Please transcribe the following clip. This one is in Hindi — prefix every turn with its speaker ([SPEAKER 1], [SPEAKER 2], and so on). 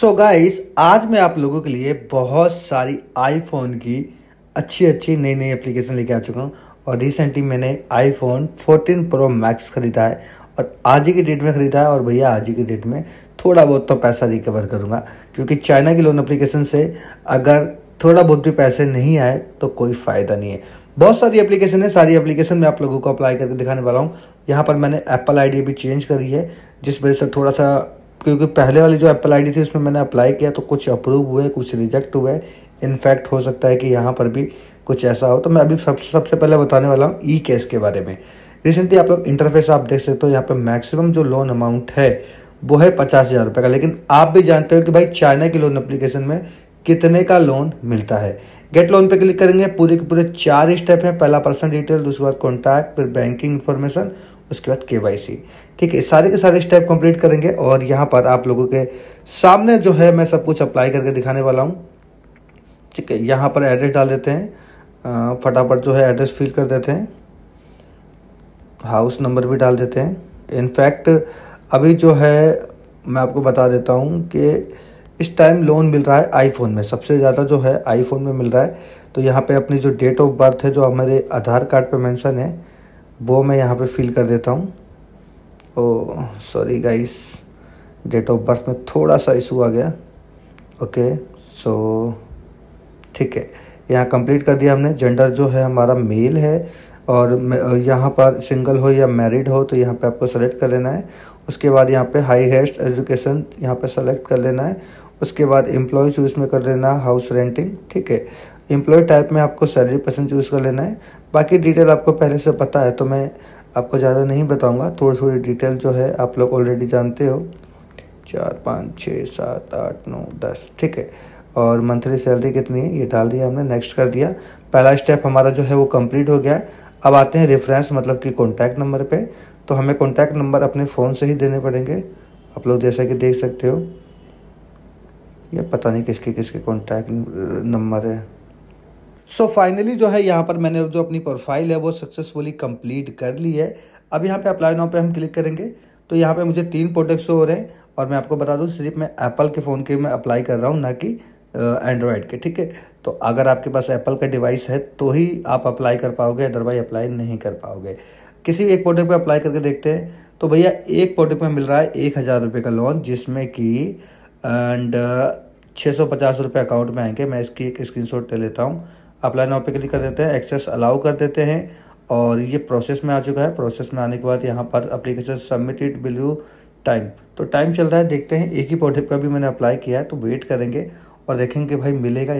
[SPEAKER 1] सो so गाइस आज मैं आप लोगों के लिए बहुत सारी आईफोन की अच्छी अच्छी नई नई एप्लीकेशन लेके आ चुका हूँ और रिसेंटली मैंने आईफोन 14 प्रो मैक्स ख़रीदा है और आज ही की डेट में ख़रीदा है और भैया आज ही की डेट में थोड़ा बहुत तो पैसा रिकवर करूँगा क्योंकि चाइना की लोन अप्लीकेशन से अगर थोड़ा बहुत भी पैसे नहीं आए तो कोई फ़ायदा नहीं है बहुत सारी एप्लीकेशन है सारी एप्लीकेशन मैं आप लोगों को अप्लाई करके दिखाने वाला हूँ यहाँ पर मैंने एप्पल आईडी भी चेंज करी है जिस वजह से थोड़ा सा क्योंकि पहले वाली जो एप्पल आई थी उसमें मैंने अप्लाई किया तो कुछ अप्रूव हुए कुछ रिजेक्ट हुए इनफैक्ट हो सकता है कि यहाँ पर भी कुछ ऐसा हो तो मैं अभी सबसे सबसे पहले बताने वाला हूँ ई केस के बारे में रिसेंटली आप लोग इंटरफेस आप देख सकते हो यहाँ पर मैक्सिमम जो लोन अमाउंट है वो है पचास हज़ार रुपये का लेकिन आप भी जानते हो कि भाई चाइना की लोन अप्लीकेशन में कितने का लोन मिलता है गेट लोन पे क्लिक करेंगे पूरे के पूरे चार स्टेप हैं पहला पर्सनल डिटेल दूसरी बार कॉन्टैक्ट फिर बैंकिंग इन्फॉर्मेशन उसके बाद के ठीक है सारे के सारे स्टेप कंप्लीट करेंगे और यहाँ पर आप लोगों के सामने जो है मैं सब कुछ अप्लाई करके दिखाने वाला हूँ ठीक है यहाँ पर एड्रेस डाल देते हैं फटाफट जो है एड्रेस फिल कर देते हैं हाउस नंबर भी डाल देते हैं इनफैक्ट अभी जो है मैं आपको बता देता हूँ कि इस टाइम लोन मिल रहा है आईफोन में सबसे ज़्यादा जो है आईफोन में मिल रहा है तो यहाँ पे अपनी जो डेट ऑफ बर्थ है जो हमारे आधार कार्ड पे मेंशन है वो मैं यहाँ पे फिल कर देता हूँ oh sorry guys date of birth में थोड़ा सा इशू आ गया ओके सो ठीक है यहाँ कंप्लीट कर दिया हमने जेंडर जो है हमारा मेल है और यहाँ पर सिंगल हो या मैरिड हो तो यहाँ पे आपको सेलेक्ट कर लेना है उसके बाद यहाँ पे हेस्ट एजुकेशन यहाँ पे सेलेक्ट कर लेना है उसके बाद एम्प्लॉय चूज़ में कर लेना हाउस रेंटिंग ठीक है एम्प्लॉय टाइप में आपको सैलरी पर्सन चूज़ कर लेना है बाकी डिटेल आपको पहले से पता है तो मैं आपको ज़्यादा नहीं बताऊंगा थोड़ी थोड़ी डिटेल जो है आप लोग ऑलरेडी जानते हो चार पाँच छः सात आठ नौ दस ठीक है और मंथली सैलरी कितनी है ये डाल दिया हमने नेक्स्ट कर दिया पहला स्टेप हमारा जो है वो कंप्लीट हो गया है अब आते हैं रेफरेंस मतलब कि कॉन्टैक्ट नंबर पे तो हमें कॉन्टैक्ट नंबर अपने फ़ोन से ही देने पड़ेंगे आप लोग जैसा कि देख सकते हो या पता नहीं किसके किसके कॉन्टैक्ट नंबर है सो so फाइनली जो है यहाँ पर मैंने जो अपनी प्रोफाइल है वो सक्सेसफुली कंप्लीट कर ली है अब यहाँ पे अप्लाई नाउ पे हम क्लिक करेंगे तो यहाँ पे मुझे तीन प्रोडक्ट्स हो रहे हैं और मैं आपको बता दूँ सिर्फ मैं एप्पल के फ़ोन के मैं अप्लाई कर रहा हूँ ना कि एंड्रॉयड के ठीक है तो अगर आपके पास एप्पल का डिवाइस है तो ही आप अप्लाई कर पाओगे अदरवाइज अप्लाई नहीं कर पाओगे किसी एक प्रोडक्ट पर अप्लाई करके देखते हैं तो भैया एक प्रोडक्ट में मिल रहा है एक हज़ार रुपये का लोन जिसमें कि एंड uh, छः सौ पचास रुपये अकाउंट में आएंगे मैं इसकी एक स्क्रीन शॉट ले लेता हूँ अप्लाई नाउ पे क्लिक कर देते हैं एक्सेस अलाउ कर देते हैं और ये प्रोसेस में आ चुका है प्रोसेस में आने के बाद यहाँ पर अप्लीकेशन सबमिटेड बिल यू टाइम तो टाइम चल रहा है देखते हैं एक ही प्रोडक्ट का भी मैंने अप्लाई किया है तो वेट करेंगे और देखेंगे भाई मिलेगा